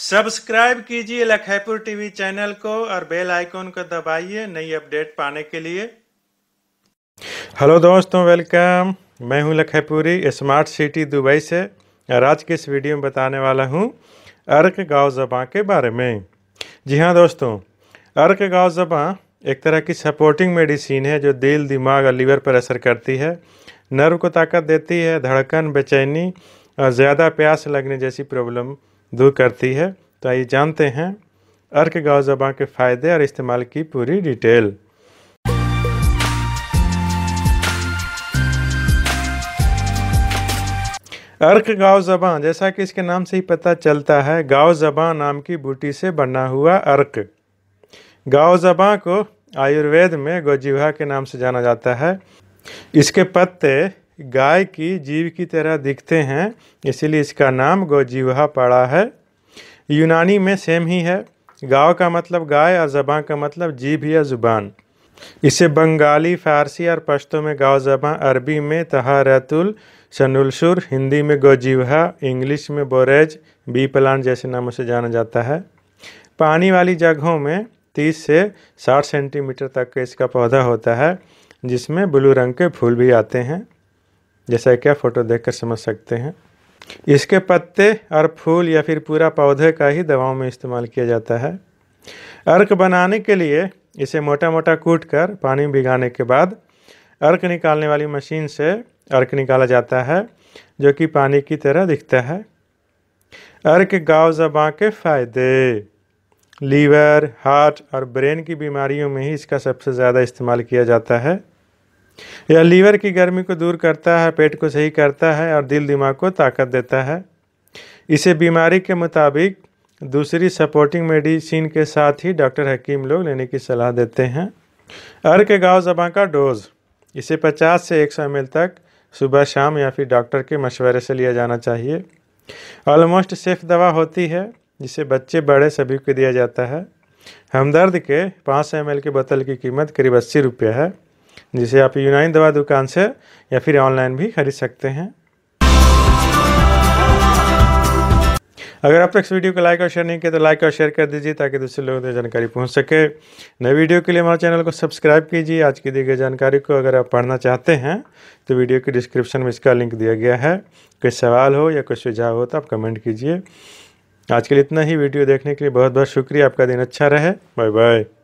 subscribe कीजिए लखेपुर TV channel को और बेल आइकॉन को दबाइए नई अपडेट पाने के लिए हेलो दोस्तों वेलकम मैं हूं लखेपुरी स्मार्ट सिटी दुबई से और आज के इस वीडियो में बताने वाला हूं अर्क गांव जबाँ के बारे में जी हाँ दोस्तों अर्क गांव जबाँ एक तरह की सपोर्टिंग मेडिसिन है जो दिल दिमाग और लीवर पर असर करती है नर्व को ताकत देती है धड़कन बेचैनी और ज़्यादा प्यास लगने जैसी प्रॉब्लम दूर करती है तो आइए जानते हैं अर्क गाँव जबाँ के फ़ायदे और इस्तेमाल की पूरी डिटेल अर्क गाँव जबां जैसा कि इसके नाम से ही पता चलता है गाँव जबाँ नाम की बूटी से बना हुआ अर्क गाँव जबाँ को आयुर्वेद में गोजिहा के नाम से जाना जाता है इसके पत्ते गाय की जीव की तरह दिखते हैं इसीलिए इसका नाम गौजीवा पड़ा है यूनानी में सेम ही है गाँव का मतलब गाय और जबान का मतलब जीभ या ज़ुबान इसे बंगाली फारसी और पश्तो में गाँव जबाँ अरबी में तहारतुल शनुलसुर हिंदी में गौजीवहा इंग्लिश में बोरेज बी प्लान जैसे नामों से जाना जाता है पानी वाली जगहों में 30 से 60 सेंटीमीटर तक का इसका पौधा होता है जिसमें ब्लू रंग के फूल भी आते हैं जैसा क्या फ़ोटो देखकर समझ सकते हैं इसके पत्ते और फूल या फिर पूरा पौधे का ही दवाओं में इस्तेमाल किया जाता है अर्क बनाने के लिए इसे मोटा मोटा कूट कर पानी भिगाने के बाद अर्क निकालने वाली मशीन से अर्क निकाला जाता है जो कि पानी की तरह दिखता है अर्क गाँव जबाँ के फ़ायदे लीवर हार्ट और ब्रेन की बीमारियों में ही इसका सबसे ज़्यादा इस्तेमाल किया जाता है यह लीवर की गर्मी को दूर करता है पेट को सही करता है और दिल दिमाग को ताकत देता है इसे बीमारी के मुताबिक दूसरी सपोर्टिंग मेडिसिन के साथ ही डॉक्टर हकीम लोग लेने की सलाह देते हैं अर्क गाँव जबा का डोज इसे 50 से 100 एम तक सुबह शाम या फिर डॉक्टर के मशवरे से लिया जाना चाहिए ऑलमोस्ट सेफ दवा होती है जिसे बच्चे बड़े सभी को दिया जाता है हमदर्द के 500 एम की बोतल की कीमत करीब अस्सी रुपये है जिसे आप यूनानी दवा दुकान से या फिर ऑनलाइन भी खरीद सकते हैं अगर आप तक इस वीडियो को लाइक और शेयर नहीं किया तो लाइक और शेयर कर दीजिए ताकि दूसरे लोगों तक जानकारी पहुंच सके नए वीडियो के लिए हमारे चैनल को सब्सक्राइब कीजिए आज की दी गई जानकारी को अगर आप पढ़ना चाहते हैं तो वीडियो के डिस्क्रिप्शन में इसका लिंक दिया गया है कोई सवाल हो या कोई सुझाव हो तो आप कमेंट कीजिए आज के लिए इतना ही वीडियो देखने के लिए बहुत बहुत शुक्रिया आपका दिन अच्छा रहे बाय बाय